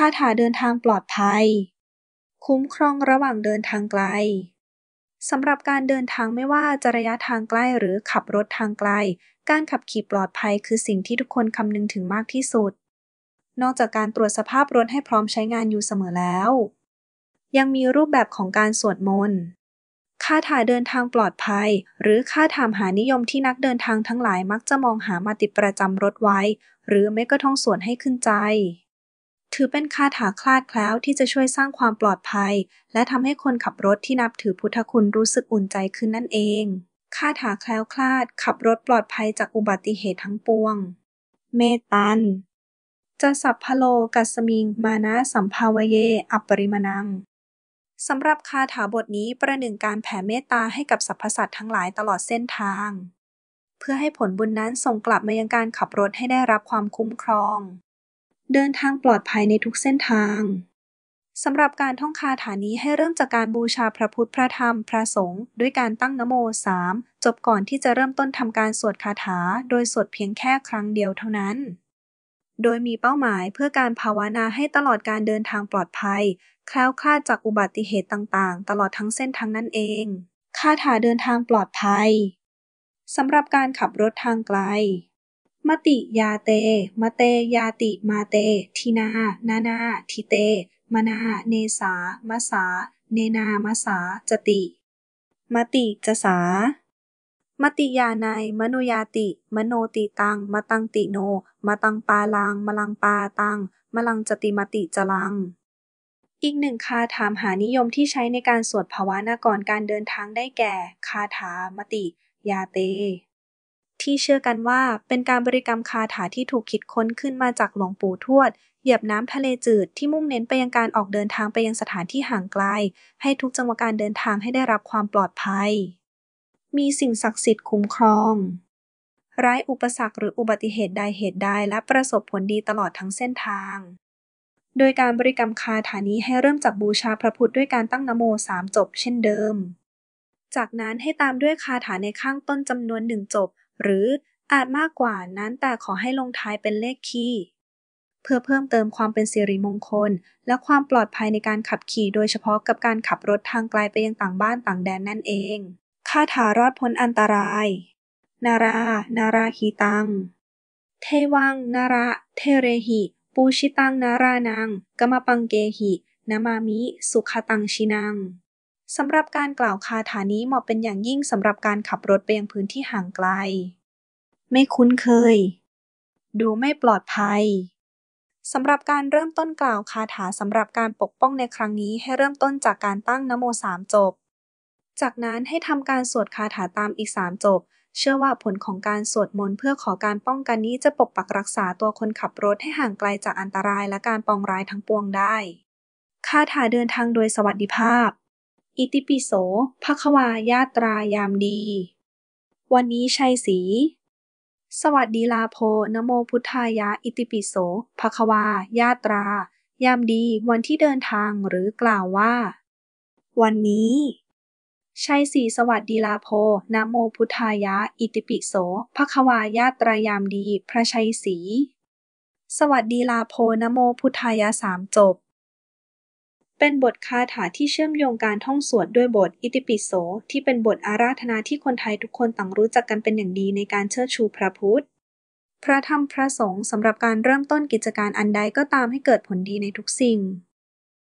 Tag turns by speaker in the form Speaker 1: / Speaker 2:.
Speaker 1: คาถาเดินทางปลอดภัย คุ้มครองระหว่างเดินทางไกลสำหรับการเดินทางไม่ว่าจะระยะทางใกล้หรือขับรถทางไกล การขับขี่ปลอดภัยคือสิ่งที่ทุกคนคำนึงถึงมากที่สุด นอกจากการตรวจสภาพรถให้พร้อมใช้งานอยู่เสมอแล้ว ยังมีรูปแบบของการสวดมนต์คาถาเดินทางปลอดภัย หรือคาถามหานิยมที่นักเดินทางทั้งหลายมักจะมองหามาติดประจำรถไว้ หรือไม่ก็ท่องสวดให้ขึ้นใจถือเป็นคาถาคลาดแคล้วที่จะช่วยสร้างความปลอดภัย และทำให้คนขับรถที่นับถือพุทธคุณรู้สึกอุ่นใจขึ้นนั่นเอง คาถาแคล้วคลาดขับรถปลอดภัยจากอุบัติเหตุทั้งปวง เมตันจะสัพพโลกัสมิง มานะสัมภาวเย อัปปริมนัง สำหรับคาถาบทนี้ประหนึ่งการแผ่เมตตาให้กับสรรพสัตว์ทั้งหลายตลอดเส้นทาง เพื่อให้ผลบุญนั้นส่งกลับมายังการขับรถให้ได้รับความคุ้มครองเดินทางปลอดภัยในทุกเส้นทาง สำหรับการท่องคาถานี้ให้เริ่มจากการบูชาพระพุทธพระธรรมพระสงฆ์ด้วยการตั้งนโมสามจบก่อนที่จะเริ่มต้นทำการสวดคาถาโดยสวดเพียงแค่ครั้งเดียวเท่านั้น โดยมีเป้าหมายเพื่อการภาวนาให้ตลอดการเดินทางปลอดภัย แคล้วคลาดจากอุบัติเหตุต่างๆ ตลอดทั้งเส้นทางนั่นเอง คาถาเดินทางปลอดภัยสำหรับการขับรถทางไกลมติยาเตมาเต ยาติ มาเตทินา นานาทิเตมานาเนสามาสา เนนามาสาจติ มติจสา มติยาในมโนยาติ มโนติตังมตังติโนมตังปาลังมลังปาตังมลังจติมติจลัง อีกหนึ่งคาถามหานิยมที่ใช้ในการสวดภาวนาก่อนการเดินทางได้แก่ คาถา มติยาเตที่เชื่อกันว่าเป็นการบริกรรมคาถาที่ถูกคิดค้นขึ้นมาจากหลวงปู่ทวด เหยียบน้ำทะเลจืด ที่มุ่งเน้นไปยังการออกเดินทางไปยังสถานที่ห่างไกล ให้ทุกจังหวะการเดินทางให้ได้รับความปลอดภัย มีสิ่งศักดิ์สิทธิ์คุ้มครอง ร้ายอุปสรรคหรืออุบัติเหตุใดเหตุใดและประสบผลดีตลอดทั้งเส้นทาง โดยการบริกรรมคาถานี้ให้เริ่มจากบูชาพระพุทธด้วยการตั้งนโมสามจบเช่นเดิม จากนั้นให้ตามด้วยคาถาในข้างต้นจำนวนหนึ่งจบหรืออาจมากกว่านั้นแต่ขอให้ลงท้ายเป็นเลขคีย์เพื่อเพิ่มเติมความเป็นสิริมงคล และความปลอดภัยในการขับขี่โดยเฉพาะกับการขับรถทางไกลไปยังต่างบ้านต่างแดนนั่นเองคาถารอดพ้นอันตราย นารานาราฮีตังเทวังนาระ เทเรหิ ปูชิตังนารานัง กมปังเกหินามามิ สุขตังชินังสำหรับการกล่าวคาถานี้เหมาะเป็นอย่างยิ่งสำหรับการขับรถไปยังพื้นที่ห่างไกล ไม่คุ้นเคย ดูไม่ปลอดภัยสำหรับการเริ่มต้นกล่าวคาถาสำหรับการปกป้องในครั้งนี้ให้เริ่มต้นจากการตั้งนโมสามจบจากนั้นให้ทำการสวดคาถาตามอีกสามจบ เชื่อว่าผลของการสวดมนต์เพื่อขอการป้องกันนี้จะปกปักรักษาตัวคนขับรถให้ห่างไกลจากอันตรายและการปองร้ายทั้งปวงได้คาถาเดินทางโดยสวัสดิภาพอิติปิโส ภควายาตรายามดี วันนี้ชัยศรี สวัสดีลาโพนโมพุทธายะ อิติปิโส ภควายาตรายามดี วันที่เดินทางหรือกล่าวว่า วันนี้ ชัยสีสวัสดีลาโพนโมพุทธายะ อิติปิโส ภควายาตรายามดี พระชัยสีสวัสดีลาโพนโมพุทธายะสามจบเป็นบทคาถาที่เชื่อมโยงการท่องสวดด้วยบทอิติปิโส ที่เป็นบทอาราธนาที่คนไทยทุกคนต่างรู้จักกันเป็นอย่างดีในการเชิดชูพระพุทธ พระธรรมพระสงฆ์สำหรับการเริ่มต้นกิจการอันใดก็ตามให้เกิดผลดีในทุกสิ่ง